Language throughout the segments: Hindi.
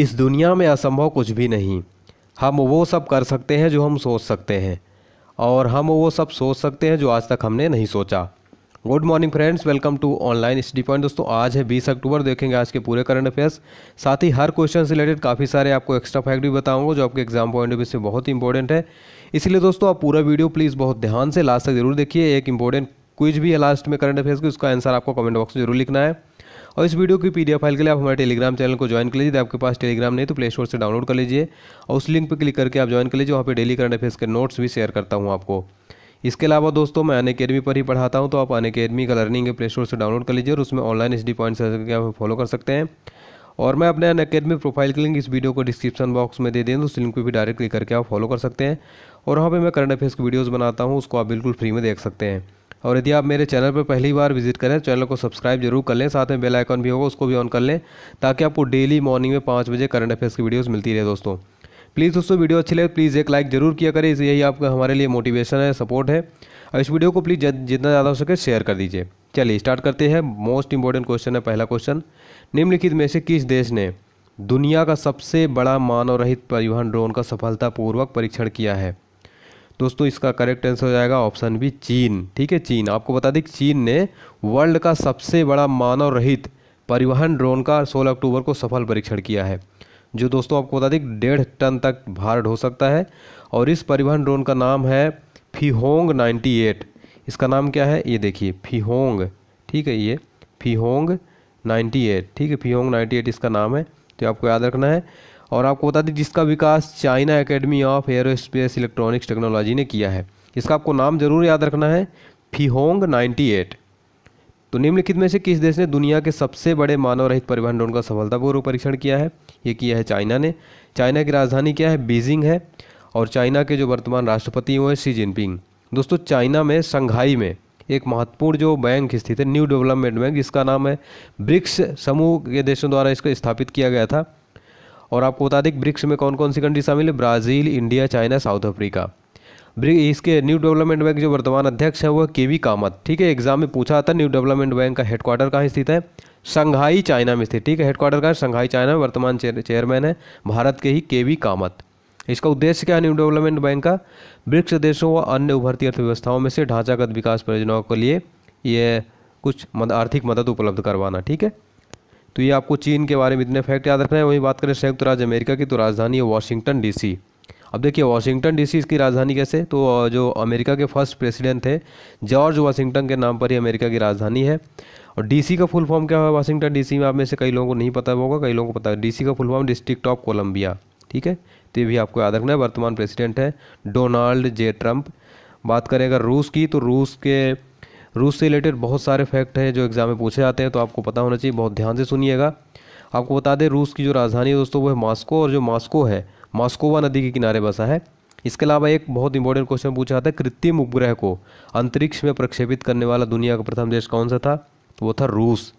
इस दुनिया में असंभव कुछ भी नहीं हम वो सब कर सकते हैं जो हम सोच सकते हैं और हम वो सब सोच सकते हैं जो आज तक हमने नहीं सोचा good morning friends welcome to online study point दोस्तों आज है 20 अक्टूबर देखेंगे आज के पूरे करंट अफेयर्स साथ ही हर क्वेश्चन से रिलेटेड काफ़ी सारे आपको एक्स्ट्रा फैक्ट भी बताऊंगा जो आपके एग्जाम पॉइंट ऑफ व्यू से बहुत इंपॉर्टेंट है इसलिए दोस्तों आप पूरा वीडियो प्लीज़ बहुत ध्यान से लास्ट तक जरूर देखिए एक इंपॉर्टेंट क्विज भी है लास्ट में करंट अफेयर्स की उसका आंसर आपको कमेंट बॉक्स में जरूर लिखना है और इस वीडियो की पी फाइल के लिए आप हमारे टेलीग्राम चैनल को ज्वाइन कर लीजिए आपके पास टेलीग्राम नहीं तो प्ले स्टोर से डाउनलोड कर लीजिए और उस लिंक पर क्लिक करके आप ज्वाइन कर लीजिए वहाँ पर डेली करंट अफेयर्स के नोट्स भी शेयर करता हूँ आपको इसके अलावा दोस्तों मैं अनकेडमी अकेडमी पर ही पढ़ाता हूँ तो आप अन अकेडमी का लर्निंग प्ले स्टोर से डाउनलोड कर लीजिए और उसमें online S D point follow कर सकते हैं और मैं अपने अन अकेडमी प्रोफाइल की लिंक इस वीडियो को डिस्क्रिप्शन बॉक्स में दे दें तो उस लिंक पर भी डायरेक्ट क्लिक करके आप फॉलो कर सकते हैं और वहाँ पर मैं करंट अफेयर्स की वीडियोज़ बनाता हूँ उसको आप बिल्कुल फ्री में देख सकते हैं और यदि आप मेरे चैनल पर पहली बार विजिट करें चैनल को सब्सक्राइब जरूर कर लें साथ में बेल आइकन भी होगा उसको भी ऑन कर लें ताकि आपको डेली मॉर्निंग में पाँच बजे करंट अफेयर्स की वीडियोज़ मिलती रहे दोस्तों प्लीज़ दोस्तों वीडियो अच्छी लगे तो प्लीज़ एक लाइक जरूर किया करें यही आपका हमारे लिए मोटिवेशन है सपोर्ट है और इस वीडियो को प्लीज़ जितना ज़्यादा हो सके शेयर कर दीजिए चलिए स्टार्ट करते हैं मोस्ट इंपॉर्टेंट क्वेश्चन है पहला क्वेश्चन निम्नलिखित में से किस देश ने दुनिया का सबसे बड़ा मानव रहित परिवहन ड्रोन का सफलतापूर्वक परीक्षण किया है दोस्तों इसका करेक्ट आंसर हो जाएगा ऑप्शन बी चीन ठीक है चीन आपको बता दें चीन ने वर्ल्ड का सबसे बड़ा मानव रहित परिवहन ड्रोन का 16 अक्टूबर को सफल परीक्षण किया है जो दोस्तों आपको बता दें डेढ़ टन तक भार ढो सकता है और इस परिवहन ड्रोन का नाम है फीहोंग 98 इसका नाम क्या है ये देखिए फीहोंग ठीक है ये फीहोंग 98 ठीक है फीहोंग 98 इसका नाम है तो आपको याद रखना है और आपको बता दें जिसका विकास China academy of space electronics technology ने किया है इसका आपको नाम जरूर याद रखना है फीहोंग 98 तो निम्नलिखित में से किस देश ने दुनिया के सबसे बड़े मानव रहित परिवहन ड्रोन का सफलतापूर्वक परीक्षण किया है ये किया है चाइना ने चाइना की राजधानी क्या है बीजिंग है और चाइना के जो वर्तमान राष्ट्रपति हुए शी जिनपिंग दोस्तों चाइना में शंघाई में एक महत्वपूर्ण जो बैंक स्थित है न्यू डेवलपमेंट बैंक जिसका नाम है ब्रिक्स समूह के देशों द्वारा इसको स्थापित किया गया था और आपको बता दें ब्रिक्स में कौन कौन सी कंट्री शामिल है Brazil India China South Africa इसके न्यू डेवलपमेंट बैंक जो वर्तमान अध्यक्ष है वह के वी कामत ठीक है एग्जाम में पूछा था न्यू डेवलपमेंट बैंक का हेडक्वार्टर कहाँ स्थित है शंघाई चाइना में स्थित ठीक है हेडक्वार्टर कहाँ शंघाई चाइना में वर्तमान चेयरमैन है भारत के ही के वी कामत इसका उद्देश्य क्या है न्यू डेवलपमेंट बैंक का ब्रिक्स देशों व अन्य उभरती अर्थव्यवस्थाओं में से ढांचागत विकास परियोजनाओं के लिए ये कुछ मद, आर्थिक मदद उपलब्ध करवाना ठीक है तो ये आपको चीन के बारे में इतने फैक्ट याद रखना है वहीं बात करें संयुक्त राज्य अमेरिका की तो राजधानी है वाशिंगटन डीसी अब देखिए वाशिंगटन डीसी इसकी राजधानी कैसे तो जो अमेरिका के फर्स्ट प्रेसिडेंट थे जॉर्ज वाशिंगटन के नाम पर ही अमेरिका की राजधानी है और डीसी का फुल फॉर्म क्या है वाशिंगटन डीसी में आप में से कई लोगों को नहीं पता होगा कई लोगों को पता है डीसी का full form district of Columbia ठीक है तो ये भी आपको याद रखना है वर्तमान प्रेसिडेंट है डोनाल्ड जे ट्रंप बात करें अगर रूस की तो रूस के रूस से रिलेटेड बहुत सारे फैक्ट हैं जो एग्ज़ाम में पूछे जाते हैं तो आपको पता होना चाहिए बहुत ध्यान से सुनिएगा आपको बता दें रूस की जो राजधानी है दोस्तों वो है मास्को और जो मास्को है मास्कोवा नदी के किनारे बसा है इसके अलावा एक बहुत इंपॉर्टेंट क्वेश्चन पूछा था कृत्रिम उपग्रह को अंतरिक्ष में प्रक्षेपित करने वाला दुनिया का प्रथम देश कौन सा था तो वो था रूस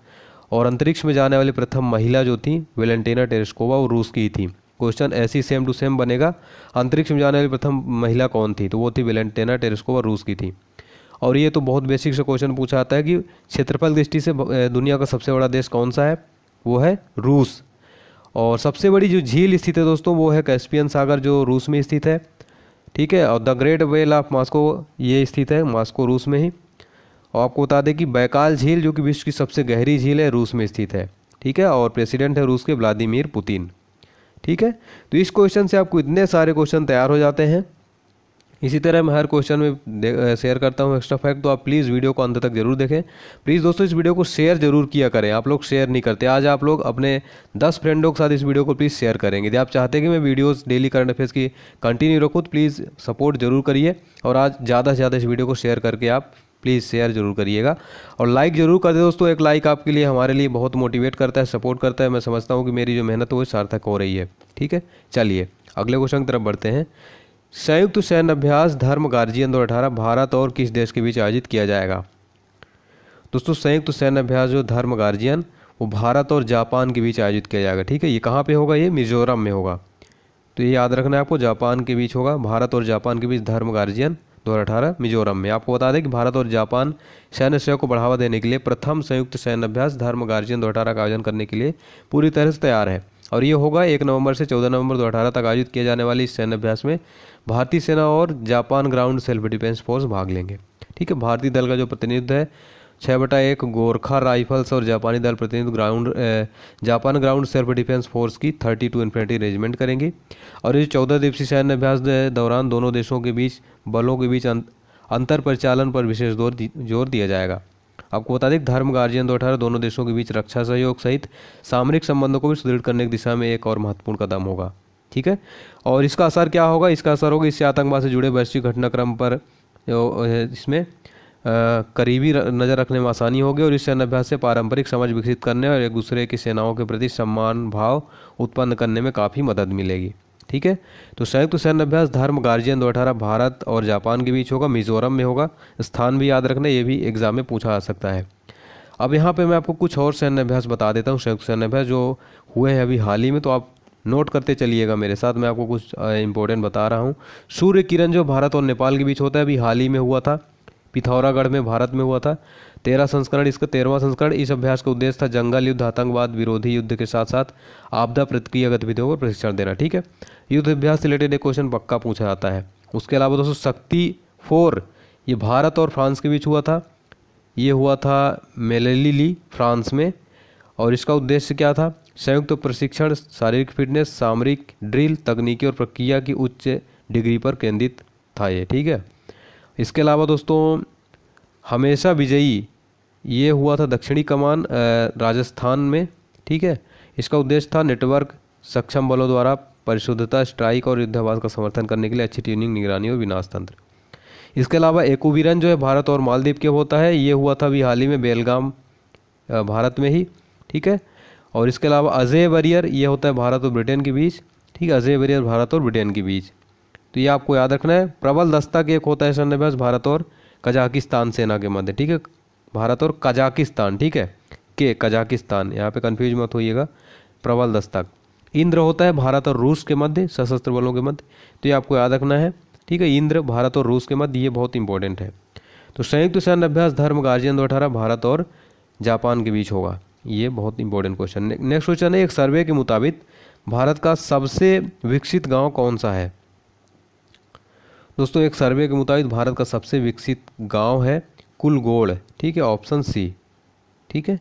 और अंतरिक्ष में जाने वाली प्रथम महिला जो थी वेलेंटीना टेरेस्कोवा वो रूस की ही थी क्वेश्चन ऐसी सेम टू सेम बनेगा अंतरिक्ष में जाने वाली प्रथम महिला कौन थी तो वो थी वेलेंटीना टेरेस्कोवा रूस की थी और ये तो बहुत बेसिक से क्वेश्चन पूछा जाता है कि क्षेत्रफल दृष्टि से दुनिया का सबसे बड़ा देश कौन सा है वो है रूस और सबसे बड़ी जो झील स्थित है दोस्तों वो है कैस्पियन सागर जो रूस में स्थित है ठीक है और the great well of Moscow ये स्थित है मॉस्को रूस में ही और आपको बता दें कि बैकाल झील जो कि विश्व की सबसे गहरी झील है रूस में स्थित है ठीक है और प्रेसिडेंट है रूस के व्लादिमिर पुतिन ठीक है तो इस क्वेश्चन से आपको इतने सारे क्वेश्चन तैयार हो जाते हैं इसी तरह मैं हर क्वेश्चन में शेयर करता हूँ एक्स्ट्रा फैक्ट तो आप प्लीज़ वीडियो को अंत तक जरूर देखें प्लीज़ दोस्तों इस वीडियो को शेयर जरूर किया करें आप लोग शेयर नहीं करते आज आप लोग अपने दस फ्रेंडों के साथ इस वीडियो को प्लीज़ शेयर करेंगे यदि आप चाहते हैं कि मैं वीडियोज़ डेली करंट अफेयर्स की कंटिन्यू रखूँ तो प्लीज़ सपोर्ट जरूर करिए और आज ज़्यादा से ज़्यादा इस वीडियो को शेयर करके आप प्लीज़ शेयर जरूर करिएगा और लाइक ज़रूर कर दे दोस्तों एक लाइक आपके लिए हमारे लिए बहुत मोटिवेट करता है सपोर्ट करता है मैं समझता हूँ कि मेरी जो मेहनत है वो सार्थक हो रही है ठीक है चलिए अगले क्वेश्चन की तरफ बढ़ते हैं संयुक्त सैन्य अभ्यास धर्म गार्जियन दो अठारह भारत और किस देश के बीच आयोजित किया जाएगा दोस्तों संयुक्त सैन्य अभ्यास जो धर्म गार्जियन वो भारत और जापान के बीच आयोजित किया जाएगा ठीक है ये कहाँ पे होगा ये मिजोरम में होगा तो ये याद रखना है आपको जापान के बीच होगा भारत और जापान के बीच धर्म गार्जियन दो मिजोरम में आपको बता दें कि भारत और जापान सैन्य सहयोग को बढ़ावा देने के लिए प्रथम संयुक्त सैन्य अभ्यास धर्म गार्जियन दो का आयोजन करने के लिए पूरी तरह से तैयार है और ये होगा एक नवंबर से चौदह नवंबर दो अठारह तक आयोजित किए जाने वाले इस सैन्य अभ्यास में भारतीय सेना और Japan ground self defence force भाग लेंगे ठीक है भारतीय दल का जो प्रतिनिधित्व है छः बटा एक गोरखा राइफल्स और जापानी दल प्रतिनिधि ground Japan ground self defence force की थर्टी टू इन्फेंट्री रेजिमेंट करेंगे और इस चौदह दिवसीय सैन्य अभ्यास दौरान दोनों देशों के बीच बलों के बीच अं, अंतर परिचालन पर विशेष जोर जोर दिया जाएगा आपको बता दें धर्म गार्जियन दो अठारह दोनों देशों के बीच रक्षा सहयोग सहित सामरिक संबंधों को भी सुदृढ़ करने की दिशा में एक और महत्वपूर्ण कदम होगा ठीक है और इसका असर क्या होगा इसका असर होगा इससे आतंकवाद से जुड़े वैश्विक घटनाक्रम पर इसमें करीबी नज़र रखने में आसानी होगी और इस अभ्यास से पारंपरिक समझ विकसित करने और एक दूसरे की सेनाओं के प्रति सम्मान भाव उत्पन्न करने में काफ़ी मदद मिलेगी ठीक है तो संयुक्त सैन्य अभ्यास धर्म गार्जियन दो अठारह भारत और जापान के बीच होगा मिजोरम में होगा स्थान भी याद रखना ये भी एग्जाम में पूछा जा सकता है अब यहाँ पे मैं आपको कुछ और सैन्य अभ्यास बता देता हूँ संयुक्त सैन्य अभ्यास जो हुए हैं अभी हाल ही में तो आप नोट करते चलिएगा मेरे साथ मैं आपको कुछ इंपॉर्टेंट बता रहा हूँ सूर्य किरण जो भारत और नेपाल के बीच होता है अभी हाल ही में हुआ था पिथौरागढ़ में भारत में हुआ था तेरह संस्करण इसका तेरहवा संस्करण इस अभ्यास का उद्देश्य था जंगल युद्ध आतंकवाद विरोधी युद्ध के साथ साथ आपदा प्रतिक्रिया गतिविधियों को प्रशिक्षण देना ठीक है युद्ध अभ्यास से रिलेटेड एक क्वेश्चन पक्का पूछा जाता है उसके अलावा दोस्तों शक्ति फोर ये भारत और फ्रांस के बीच हुआ था ये हुआ था मेलेली फ्रांस में और इसका उद्देश्य क्या था संयुक्त तो प्रशिक्षण शारीरिक फिटनेस सामरिक ड्रिल तकनीकी और प्रक्रिया की उच्च डिग्री पर केंद्रित था ये ठीक है इसके अलावा दोस्तों हमेशा विजयी ये हुआ था दक्षिणी कमान राजस्थान में ठीक है इसका उद्देश्य था नेटवर्क सक्षम बलों द्वारा परिशुद्धता स्ट्राइक और युद्धावास का समर्थन करने के लिए अच्छी ट्यूनिंग निगरानी और विनाश तंत्र इसके अलावा एकोविरन जो है भारत और मालदीप के होता है ये हुआ था अभी हाल ही में बेलगाम भारत में ही ठीक है और इसके अलावा अजय वरियर ये होता है भारत और ब्रिटेन के बीच ठीक है अजय वरियर भारत और ब्रिटेन के बीच तो ये आपको याद रखना है प्रबल दस्तक एक होता है सैन्यभ्यास भारत और कजाकिस्तान सेना के मध्य ठीक है भारत और कजाकिस्तान ठीक है के कजाकिस्तान यहाँ पे कन्फ्यूज मत होइएगा प्रबल दस्तक इंद्र होता है भारत और रूस के मध्य सशस्त्र बलों के मध्य तो ये आपको याद रखना है ठीक है इंद्र भारत और रूस के मध्य ये बहुत इंपॉर्टेंट है तो संयुक्त सैन्य अभ्यास धर्म गार्जियन दो अठारह भारत और जापान के बीच होगा ये बहुत इंपॉर्टेंट क्वेश्चन नेक्स्ट क्वेश्चन है एक सर्वे के मुताबिक भारत का सबसे विकसित गाँव कौन सा है दोस्तों एक सर्वे के मुताबिक भारत का सबसे विकसित गांव है कुलगोड़ ठीक है ऑप्शन सी ठीक है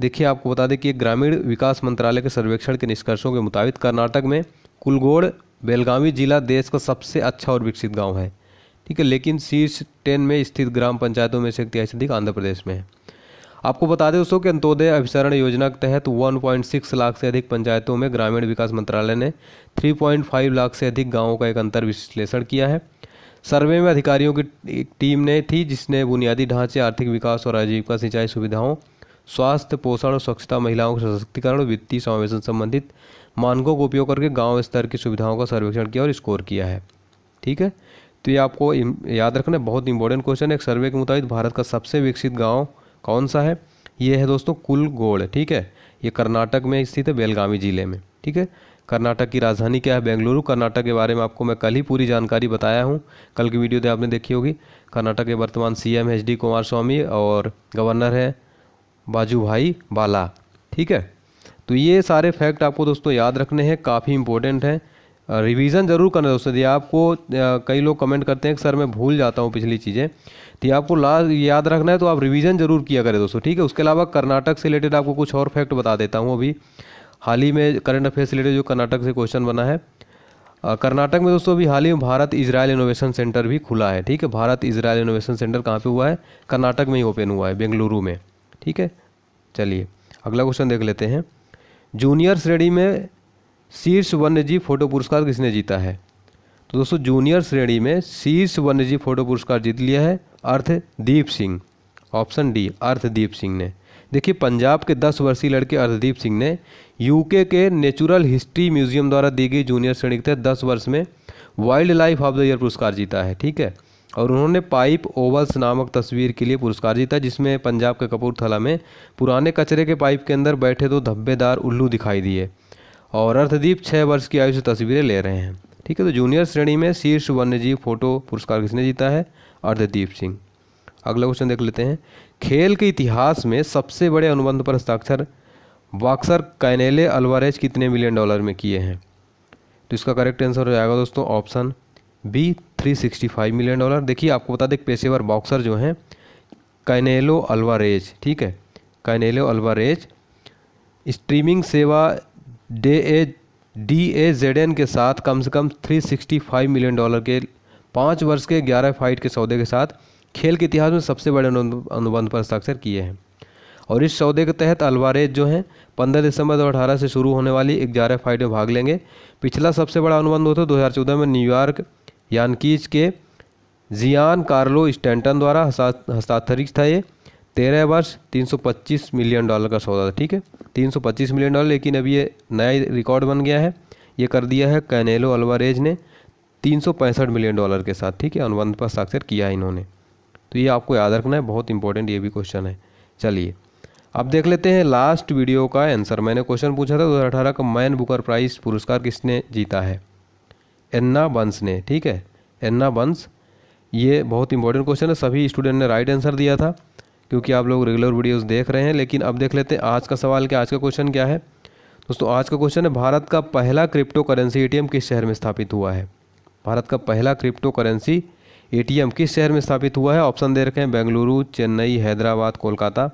देखिए आपको बता दें कि ग्रामीण विकास मंत्रालय के सर्वेक्षण के निष्कर्षों के मुताबिक कर्नाटक में कुलगोड़ बेलगावी जिला देश का सबसे अच्छा और विकसित गाँव है ठीक है लेकिन शीर्ष टेन में स्थित ग्राम पंचायतों में से एक तिहाई अधिक आंध्र प्रदेश में है आपको बता दें दोस्तों कि अंत्योदय अभिसरण योजना के तहत 1.6 लाख से अधिक पंचायतों में ग्रामीण विकास मंत्रालय ने 3.5 लाख से अधिक गांवों का एक अंतर विश्लेषण किया है सर्वे में अधिकारियों की एक टीम ने थी जिसने बुनियादी ढांचे आर्थिक विकास और आजीविका सिंचाई सुविधाओं स्वास्थ्य पोषण और स्वच्छता महिलाओं के सशक्तिकरण वित्तीय समावेशन संबंधित मानकों का उपयोग करके गांव स्तर की सुविधाओं का सर्वेक्षण किया और स्कोर किया है ठीक है तो ये आपको याद रखना बहुत इंपॉर्टेंट क्वेश्चन है एक सर्वे के मुताबिक भारत का सबसे विकसित गाँव कौन सा है ये है दोस्तों कुलगोड़ ठीक है ये कर्नाटक में स्थित है बेलगावी जिले में ठीक है कर्नाटक की राजधानी क्या है बेंगलुरु कर्नाटक के बारे में आपको मैं कल ही पूरी जानकारी बताया हूँ कल की वीडियो तो आपने देखी होगी कर्नाटक के वर्तमान C M H D Kumaraswamy और गवर्नर हैं बाजू भाई बाला ठीक है तो ये सारे फैक्ट आपको दोस्तों याद रखने हैं काफ़ी इंपॉर्टेंट हैं रिवीजन ज़रूर करना दोस्तों यदि आपको कई लोग कमेंट करते हैं कि सर मैं भूल जाता हूँ पिछली चीज़ें तो ये आपको ला याद रखना है तो आप रिवीजन ज़रूर किया करें दोस्तों ठीक है उसके अलावा कर्नाटक से रिलेटेड आपको कुछ और फैक्ट बता देता हूँ अभी हाल ही में करंट अफेयर से रिलेटेड जो कर्नाटक से क्वेश्चन बना है कर्नाटक में दोस्तों अभी हाल ही में भारत इजराइल इनोवेशन सेंटर भी खुला है ठीक है भारत इजराइल इनोवेशन सेंटर कहाँ पे हुआ है कर्नाटक में ही ओपन हुआ है बेंगलुरु में ठीक है चलिए अगला क्वेश्चन देख लेते हैं जूनियर श्रेणी में शीर्ष वन्यजीव फोटो पुरस्कार किसने जीता है तो दोस्तों जूनियर श्रेणी में शीर्ष वन्यजीव फोटो पुरस्कार जीत लिया है अर्थदीप सिंह ऑप्शन डी अर्थदीप सिंह ने देखिए पंजाब के दस वर्षीय लड़के अर्धदीप सिंह ने यूके के नेचुरल हिस्ट्री म्यूजियम द्वारा दी गई जूनियर श्रेणी के तहत दस वर्ष में wildlife of the year पुरस्कार जीता है ठीक है और उन्होंने पाइप ओवल्स नामक तस्वीर के लिए पुरस्कार जीता जिसमें पंजाब के कपूरथला में पुराने कचरे के पाइप के अंदर बैठे दो धब्बेदार उल्लू दिखाई दिए और अर्धदीप छः वर्ष की आयु से तस्वीरें ले रहे हैं ठीक है तो जूनियर श्रेणी में शीर्ष वन्यजीव फोटो पुरस्कार किसने जीता है अर्धदीप सिंह अगला क्वेश्चन देख लेते हैं खेल के इतिहास में सबसे बड़े अनुबंध पर हस्ताक्षर बॉक्सर कैनेले अल्वारेज कितने मिलियन डॉलर में किए हैं तो इसका करेक्ट आंसर हो जाएगा दोस्तों ऑप्शन बी 365 मिलियन डॉलर देखिए आपको बता दें पेशेवर बॉक्सर जो हैं कैनेलो अल्वारेज ठीक है कैनेलो अल्वारेज स्ट्रीमिंग सेवा D A D A Z N के साथ कम से कम 365 मिलियन डॉलर के पाँच वर्ष के ग्यारह फाइट के सौदे के साथ खेल के इतिहास में सबसे बड़े अनुबंध पर हस्ताक्षर किए हैं और इस सौदे के तहत अलवारेज जो हैं पंद्रह दिसंबर अठारह से शुरू होने वाली ग्यारह फाइट में भाग लेंगे पिछला सबसे बड़ा अनुबंध होता है चौदह में न्यूयॉर्क यानकीज के जियान कार्लो स्टैंटन द्वारा हस्ताक्षरित था ये तेरह वर्ष तीन सौ पच्चीस मिलियन डॉलर का सौदा था ठीक है तीन सौ पच्चीस मिलियन डॉलर लेकिन अब ये नया रिकॉर्ड बन गया है ये कर दिया है कैनेलो अलवारेज ने तीन मिलियन डॉलर के साथ ठीक है अनुबंध पर हस्ताक्षर किया इन्होंने तो ये आपको याद रखना है बहुत इंपॉर्टेंट ये भी क्वेश्चन है चलिए अब देख लेते हैं लास्ट वीडियो का आंसर मैंने क्वेश्चन पूछा था दो हज़ार का मैन बुकर प्राइज पुरस्कार किसने जीता है एन्ना बंस ने ठीक है एन्ना बंस ये बहुत इंपॉर्टेंट क्वेश्चन है सभी स्टूडेंट ने राइट आंसर दिया था क्योंकि आप लोग रेगुलर वीडियोस देख रहे हैं लेकिन अब देख लेते हैं आज का सवाल क्या आज का क्वेश्चन क्या है दोस्तों आज का क्वेश्चन है भारत का पहला क्रिप्टो करेंसी ए किस शहर में स्थापित हुआ है भारत का पहला क्रिप्टो करेंसी ए किस शहर में स्थापित हुआ है ऑप्शन दे रखे हैं बेंगलुरु चेन्नई हैदराबाद कोलकाता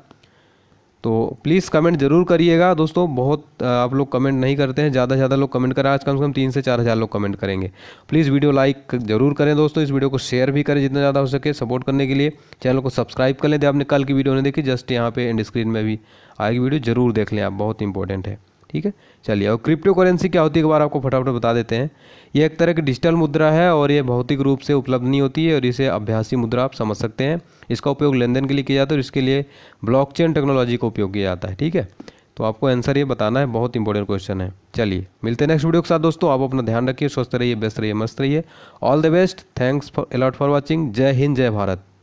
तो प्लीज़ कमेंट ज़रूर करिएगा दोस्तों बहुत आप लोग कमेंट नहीं करते हैं ज़्यादा से ज़्यादा लोग कमेंट करें आज कम से कम तीन से चार हज़ार लोग कमेंट करेंगे प्लीज़ वीडियो लाइक ज़रूर करें दोस्तों इस वीडियो को शेयर भी करें जितना ज़्यादा हो सके सपोर्ट करने के लिए चैनल को सब्सक्राइब कर लें आपने कल की वीडियो नहीं देखी जस्ट यहाँ पे एंड स्क्रीन में भी आएगी वीडियो ज़रूर देख लें आप बहुत इंपॉर्टेंट है ठीक है चलिए और क्रिप्टो करेंसी क्या होती है एक बार आपको फटाफट बता देते हैं ये एक तरह की डिजिटल मुद्रा है और ये भौतिक रूप से उपलब्ध नहीं होती है और इसे अभ्यासी मुद्रा आप समझ सकते हैं इसका उपयोग लेन देन के लिए किया जाता है और इसके लिए ब्लॉक टेक्नोलॉजी का उपयोग किया जाता है ठीक है तो आपको आंसर ये बताना है बहुत इंपॉर्टेंट क्वेश्चन है चलिए मिलते हैं नेक्स्ट वीडियो के साथ दोस्तों आप अपना ध्यान रखिए स्वस्थ रहिए बेस्ट रहिए मस्त रहिए all the best thanks for a lot for watching जय हिंद जय भारत